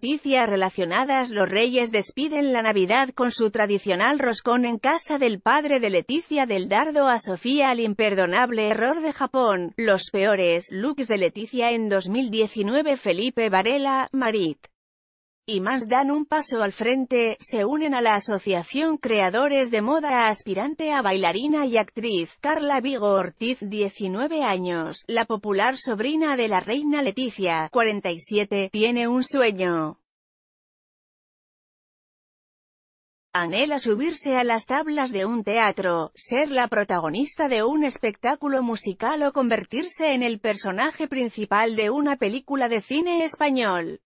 noticias relacionadas los Reyes despiden la Navidad con su tradicional roscón en casa del padre de Leticia del Dardo a Sofía al imperdonable error de Japón, los peores looks de Leticia en 2019 Felipe Varela, Marit y más dan un paso al frente, se unen a la Asociación Creadores de Moda Aspirante a Bailarina y Actriz, Carla Vigo Ortiz, 19 años, la popular sobrina de la reina Leticia, 47, tiene un sueño. Anhela subirse a las tablas de un teatro, ser la protagonista de un espectáculo musical o convertirse en el personaje principal de una película de cine español.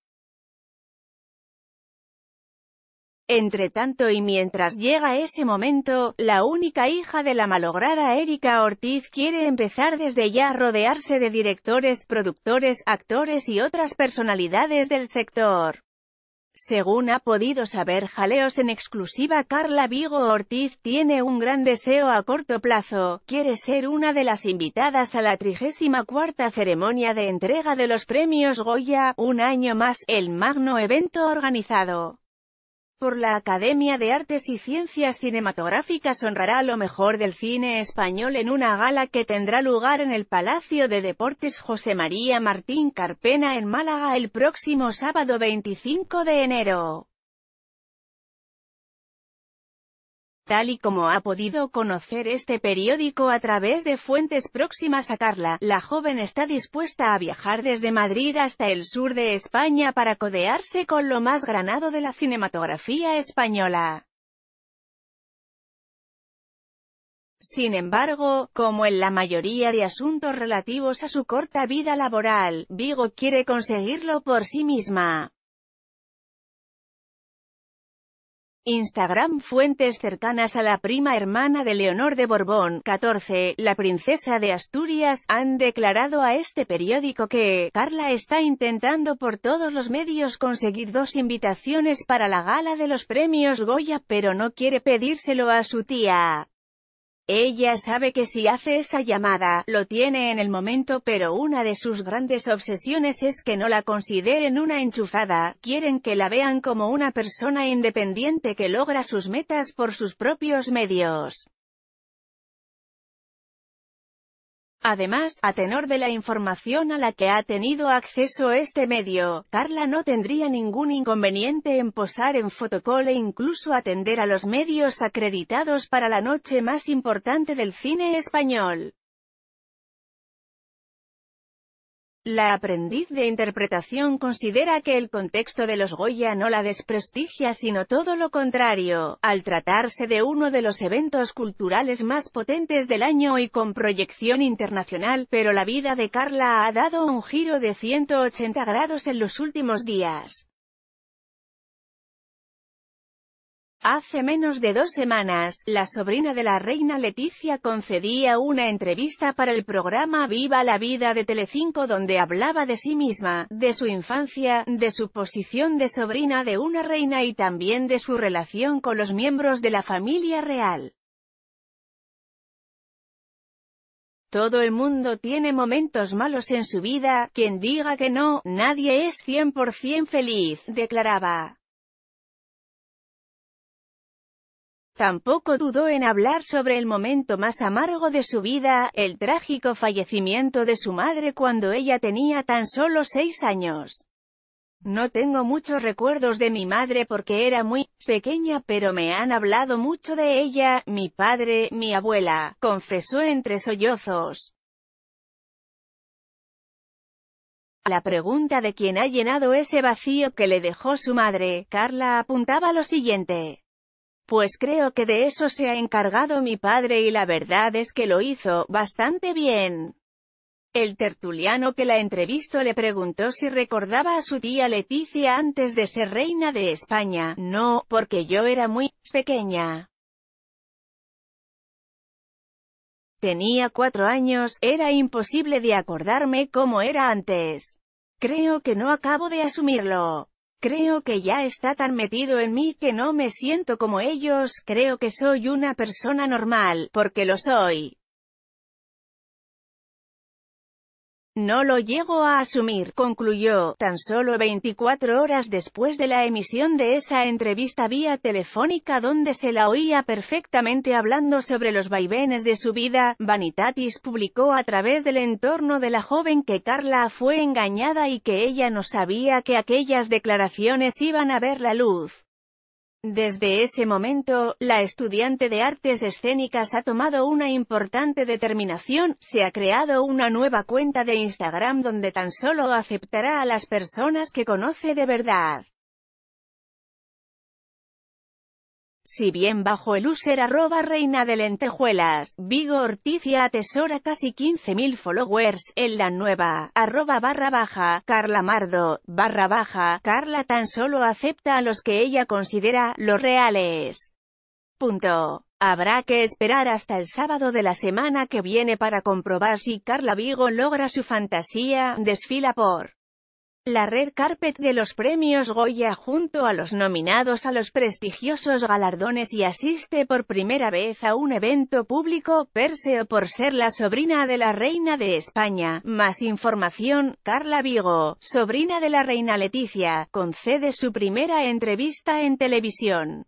Entre tanto y mientras llega ese momento, la única hija de la malograda Erika Ortiz quiere empezar desde ya a rodearse de directores, productores, actores y otras personalidades del sector. Según ha podido saber Jaleos en exclusiva Carla Vigo Ortiz tiene un gran deseo a corto plazo, quiere ser una de las invitadas a la 34 ceremonia de entrega de los premios Goya, un año más, el magno evento organizado por la Academia de Artes y Ciencias Cinematográficas honrará lo mejor del cine español en una gala que tendrá lugar en el Palacio de Deportes José María Martín Carpena en Málaga el próximo sábado 25 de enero. tal y como ha podido conocer este periódico a través de fuentes próximas a Carla, la joven está dispuesta a viajar desde Madrid hasta el sur de España para codearse con lo más granado de la cinematografía española. Sin embargo, como en la mayoría de asuntos relativos a su corta vida laboral, Vigo quiere conseguirlo por sí misma. Instagram Fuentes cercanas a la prima hermana de Leonor de Borbón, 14, la princesa de Asturias, han declarado a este periódico que, Carla está intentando por todos los medios conseguir dos invitaciones para la gala de los premios Goya pero no quiere pedírselo a su tía. Ella sabe que si hace esa llamada, lo tiene en el momento pero una de sus grandes obsesiones es que no la consideren una enchufada, quieren que la vean como una persona independiente que logra sus metas por sus propios medios. Además, a tenor de la información a la que ha tenido acceso este medio, Carla no tendría ningún inconveniente en posar en fotocol e incluso atender a los medios acreditados para la noche más importante del cine español. La aprendiz de interpretación considera que el contexto de los Goya no la desprestigia sino todo lo contrario, al tratarse de uno de los eventos culturales más potentes del año y con proyección internacional, pero la vida de Carla ha dado un giro de 180 grados en los últimos días. Hace menos de dos semanas, la sobrina de la reina Leticia concedía una entrevista para el programa Viva la Vida de Telecinco donde hablaba de sí misma, de su infancia, de su posición de sobrina de una reina y también de su relación con los miembros de la familia real. Todo el mundo tiene momentos malos en su vida, quien diga que no, nadie es 100% feliz, declaraba. Tampoco dudó en hablar sobre el momento más amargo de su vida, el trágico fallecimiento de su madre cuando ella tenía tan solo seis años. No tengo muchos recuerdos de mi madre porque era muy pequeña pero me han hablado mucho de ella, mi padre, mi abuela, confesó entre sollozos. A La pregunta de quién ha llenado ese vacío que le dejó su madre, Carla apuntaba lo siguiente. Pues creo que de eso se ha encargado mi padre y la verdad es que lo hizo bastante bien. El tertuliano que la entrevistó le preguntó si recordaba a su tía Leticia antes de ser reina de España. No, porque yo era muy pequeña. Tenía cuatro años, era imposible de acordarme cómo era antes. Creo que no acabo de asumirlo. Creo que ya está tan metido en mí que no me siento como ellos, creo que soy una persona normal, porque lo soy. No lo llego a asumir, concluyó, tan solo 24 horas después de la emisión de esa entrevista vía telefónica donde se la oía perfectamente hablando sobre los vaivenes de su vida, Vanitatis publicó a través del entorno de la joven que Carla fue engañada y que ella no sabía que aquellas declaraciones iban a ver la luz. Desde ese momento, la estudiante de artes escénicas ha tomado una importante determinación, se ha creado una nueva cuenta de Instagram donde tan solo aceptará a las personas que conoce de verdad. si bien bajo el user arroba reina de lentejuelas, Vigo Ortizia atesora casi 15.000 followers en la nueva, arroba barra baja, Carla Mardo, barra baja, Carla tan solo acepta a los que ella considera los reales. Punto. Habrá que esperar hasta el sábado de la semana que viene para comprobar si Carla Vigo logra su fantasía, desfila por la red carpet de los premios Goya junto a los nominados a los prestigiosos galardones y asiste por primera vez a un evento público, Perseo por ser la sobrina de la reina de España. Más información, Carla Vigo, sobrina de la reina Leticia, concede su primera entrevista en televisión.